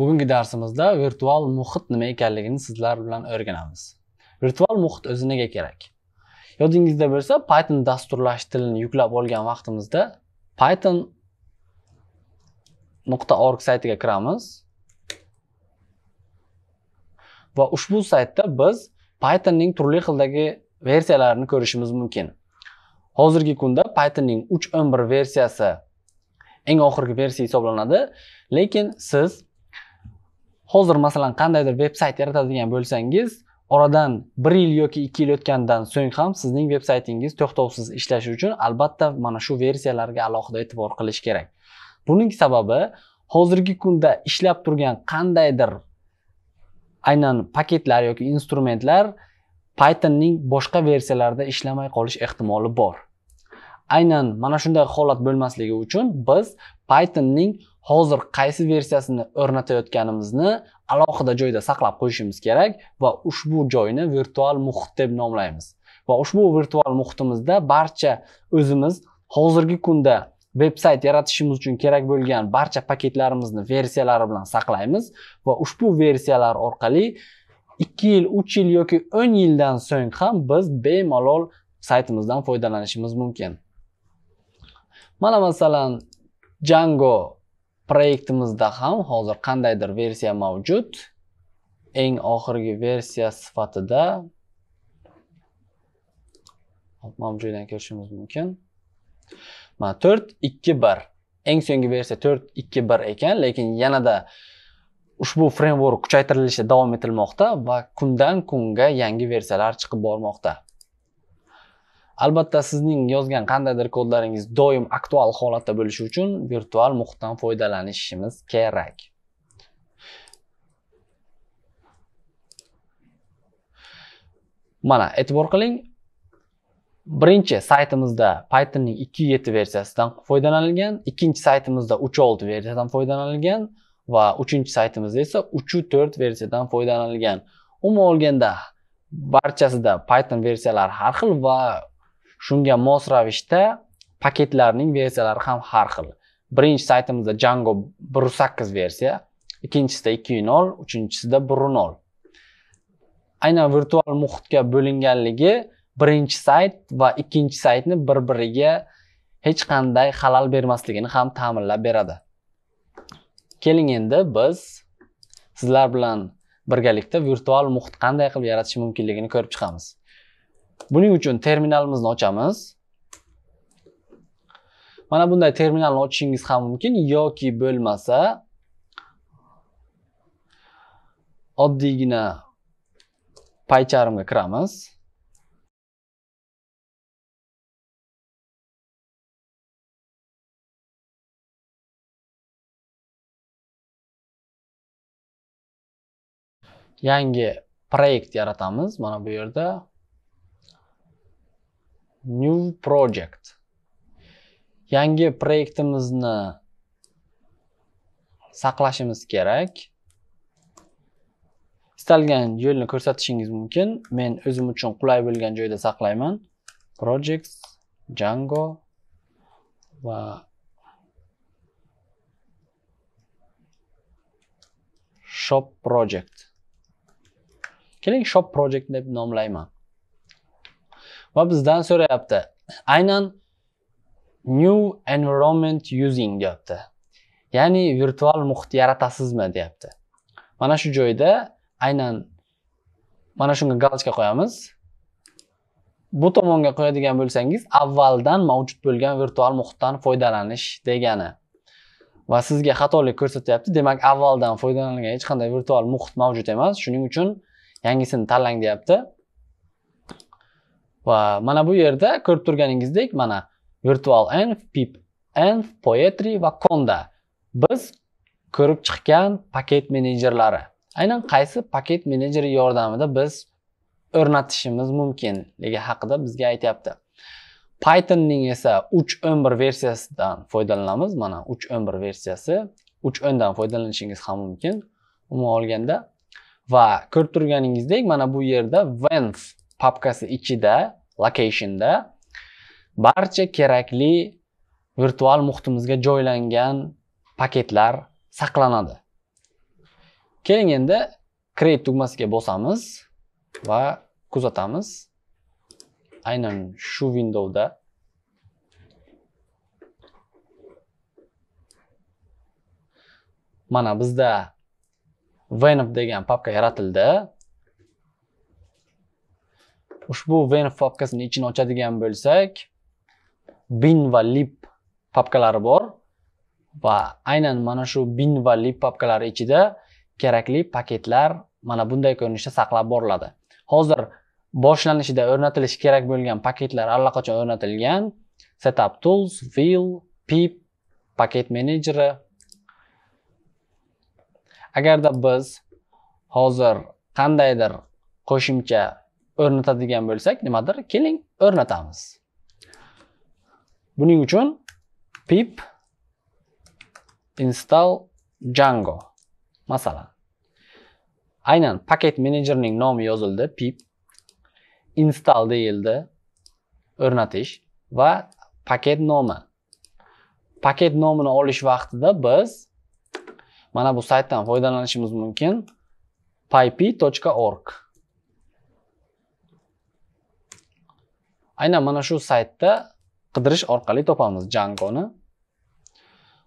Bugungi darsimizda virtual muhit nima ekanligini sizlar bilan o'rganamiz. Virtual muhit o'zi nega kerak? Yodingizda bo'lsa, Python dasturlash tilini yuklab olgan vaqtimizda python.org saytiga kiramiz. Va ushbu saytda biz Pythonning turli xildagi versiyalarini ko'rishimiz mumkin. Hozirgi kunda Pythonning 3.11 versiyasi eng oxirgi versiya hisoblanadi, lekin siz hozir masalan qandaydir veb sayt yaratadigan bo'lsangiz oradan bir yil yoki ikki yil o'tgandan so'ng ham sizning veb saytingiz to'xtovsiz ishlashi uchun albatta mana shu versiyalarga alohida e'tibor qilish kerak buning sababi hozirgi kunda ishlab turgan qandaydir aynan paketlar yoki instrumentlar pythonning boshqa versiyalarida ishlamay qolish ehtimoli bor aynan mana shunday holat bo'lmasligi uchun biz pythonning hozir qaysi versiyasini o'rnatayotganimizni alohida joyda saqlab qo'yishimiz kerak va ushbu joyni virtual muhit deb nomlaymiz va ushbu virtual muhitimizda barcha o'zimiz hozirgi kunda veb sayt yaratishimiz uchun kerak bo'lgan barcha paketlarimizni versiyalari bilan saqlaymiz va ushbu versiyalar orqali 2 yil 3 yil yoki 10 yildan so'ng ham biz bemalol saytimizdan foydalanishimiz mumkin mana masalan Django proyektimizda ham hozir qandaydir versiya mavjud eng oxirgi versiya sifatida mavjuddan ko'rishimiz mumkin mana to'rt ikki bir eng so'nggi versiya to'rt ikki bir ekan lekin yanada ushbu framework kuchaytirilishi davom etilmoqda va kundan kunga yangi versiyalar chiqib bormoqda albatta sizning yozgan qandaydir kodlaringiz doim aktual holatda bo'lishi uchun virtual muhitdan foydalanishimiz kerak mana e'tibor qiling birinchi saytimizda pythonning 2.7 versiyasidan foydalanilgan ikkinchi saytimizda 3.6 versiyadan foydalanilgan va uchinchi saytimizda esa 3.4 versiyadan foydalanilgan umuman olganda barchasida Python versiyalari har xil va Shunga mos ravishda paketlarning versiyalari ham har xil. Birinchi saytimizda jango Django sakkiz versiya, ikkinchisida ikki yuz nol uchinchisida bir nol Aynan virtual muhitga bo'linganligi birinchi sayt va ikkinchi saytni bir-biriga hech qanday xalal bermasligini ham ta'minlab beradi. Keling endi biz sizlar bilan birgalikda virtual muhit qanday qilib yaratish mumkinligini ko'rib chiqamiz. buning uchun terminalimizni ochamiz mana bunday terminalni ochishingiz ham mumkin yoki bo'lmasa oddiygina paycharimga kiramiz yangi proyekt yaratamiz mana bu yerda new project yangi proyektimizni saqlashimiz kerak istalgan yo'lni ko'rsatishingiz mumkin men o'zim uchun qulay bo'lgan joyda saqlayman projects django va shop project keling shop project deb nomlayman va bizdan so'rayapti aynan new environment using deyapti ya'ni virtual muhit yaratasizmi deyapti mana shu joyda aynan mana shunga galochka qo'yamiz bu tomonga qo'yadigan bo'lsangiz avvaldan mavjud bo'lgan virtual muhitdan foydalanish degani va sizga xatolik ko'rsatyapti demak avvaldan foydalanilgan hech qanday virtual muhit mavjud emas shuning uchun yangisini tanlang deyapti va mana bu yerda ko'rib turganingizdek mana virtual env pip env poetry va conda biz ko'rib chiqqan paket menejerlari aynan qaysi paket menejeri yordamida biz o'rnatishimiz mumkinligi haqida bizga aytyapti pythonning esa 3.11 versiyasidan foydalanamiz mana 3.11 versiyasi uch o'ndan foydalanishingiz ham mumkin umuman olganda va ko'rib turganingizdek mana bu yerda venv papkasi ichida locationda barcha kerakli virtual muhitimizga joylangan paketlar saqlanadi keling endi create tugmasiga bosamiz va kuzatamiz aynan shu windowda mana bizda venv degan papka yaratildi ushbu ven papkasini ichini ochadigan bo'lsak bin va lib papkalari bor va aynan mana shu bin va lib papkalari ichida kerakli paketlar mana bunday ko'rinishda saqlab boriladi hozir boshlanishida o'rnatilishi kerak bo'lgan paketlar allaqachon o'rnatilgan setup tools fill pip paket menejeri agarda biz hozir qandaydir qo'shimcha o'rnatadigan bo'lsak nimadir keling o'rnatamiz buning uchun pip install django masalan aynan paket menejerning nomi yozildi pip install deyildi o'rnatish va paket nomi paket nomini olish vaqtida biz mana bu saytdan foydalanishimiz mumkin pyp.org aynan mana shu saytda qidirish orqali topamiz jangoni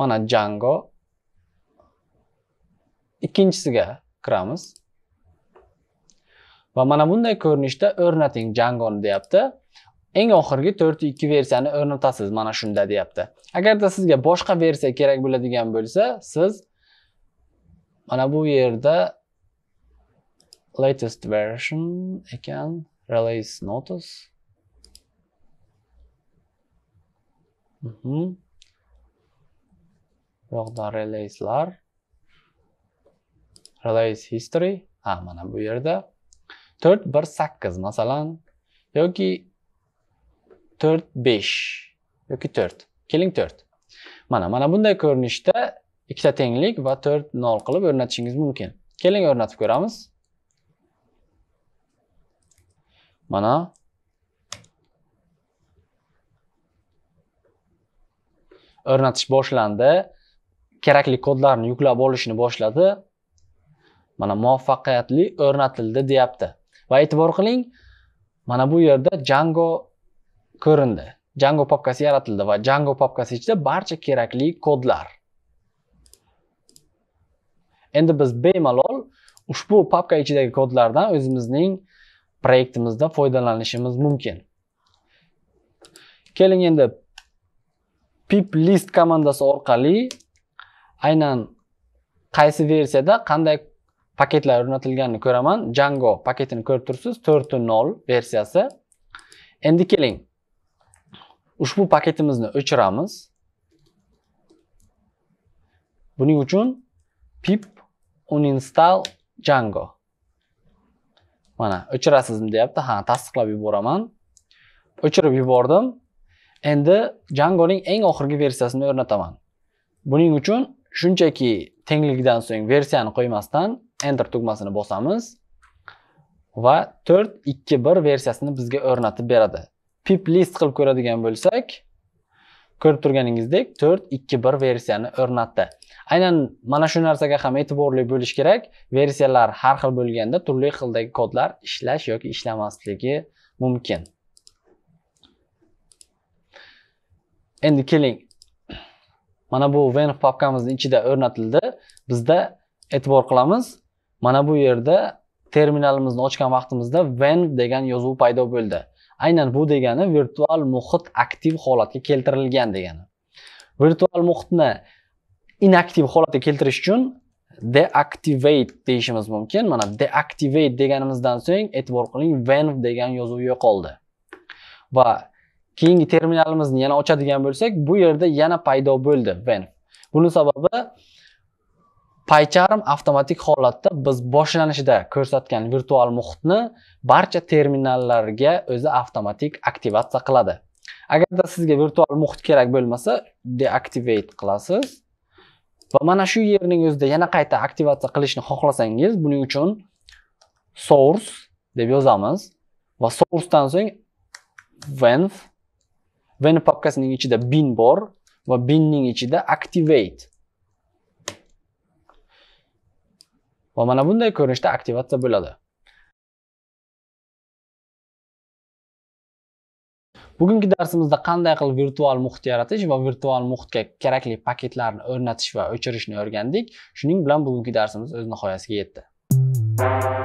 mana jango ikkinchisiga kiramiz va mana bunday ko'rinishda o'rnating jangoni deyapti eng oxirgi to'rt ikki versiyani o'rnatasiz mana shunda deyapti agarda sizga boshqa versiya kerak bo'ladigan bo'lsa siz mana bu yerda latest version ekan release notice bu buyoqda relayslar relays history a mana bu yerda to'rt bir sakkiz masalan yoki to'rt besh yoki to'rt keling to'rt mana mana bunday ko'rinishda ikkita tenglik va to'rt nol qilib o'rnatishingiz mumkin keling o'rnatib ko'ramiz mana o'rnatish boshlandi kerakli kodlarni yuklab olishni boshladi mana muvaffaqiyatli o'rnatildi deyapti va e'tibor qiling mana bu yerda Django ko'rindi Django papkasi yaratildi va Django papkasi ichida barcha kerakli kodlar endi biz bemalol ushbu papka ichidagi kodlardan o'zimizning proyektimizda foydalanishimiz mumkin keling endi pip list komandasi orqali aynan qaysi versiyada qanday paketlar o'rnatilganini ko'raman Django paketini ko'rib turibsiz 4.0 versiyasi endi keling ushbu paketimizni o'chiramiz buning uchun pip uninstall Django mana o'chirasizmi deyapti ha tasdiqlab yuboraman o'chirib yubordim endi jangoning eng oxirgi versiyasini o'rnataman buning uchun shunchaki tenglikdan so'ng versiyani qo'ymasdan enter tugmasini bosamiz va 4.2.1 versiyasini bizga o'rnatib beradi pip list qilib ko'radigan bo'lsak ko'rib turganingizdek 4.2.1 versiyani o'rnatdi aynan mana shu narsaga ham e'tiborli bo'lish kerak versiyalar har xil bo'lganda turli xildagi kodlar ishlash yoki ishlamasligi mumkin endi keling mana bu venf papkamizni ichida o'rnatildi bizda e'tibor qilamiz mana bu yerda terminalimizni ochgan vaqtimizda venv degan yozuv paydo bo'ldi aynan bu degani virtual muhit aktiv holatga keltirilgan degani virtual muhitni inaktiv holatga keltirish uchun deactivate deyishimiz mumkin mana deactivate deganimizdan so'ng e'tibor qiling venv degan yozuv yo'qoldi va keyingi terminalimizni yana ochadigan bo'lsak bu yerda yana paydo bo'ldi venv buni sababi paycharm avtomatik holatda biz boshlanishida ko'rsatgan virtual muhitni barcha terminallarga o'zi avtomatik aktivatsiya qiladi agarda sizga virtual muhit kerak bo'lmasa deactivate qilasiz va mana shu yerning o'zida yana qayta aktivatsiya qilishni xohlasangiz buning uchun source deb yozamiz va sourcedan so'ng venv Vn papkasining ichida bin bor va binning ichida activate. Va mana bunday ko'rinishda aktivatsiya bo'ladi. Bugungi darsimizda qanday qilib virtual muhit yaratish va virtual muhitga kerakli paketlarni o'rnatish va o'chirishni o'rgandik. Shuning bilan bugungi darsimiz o'z nihoyasiga yetdi.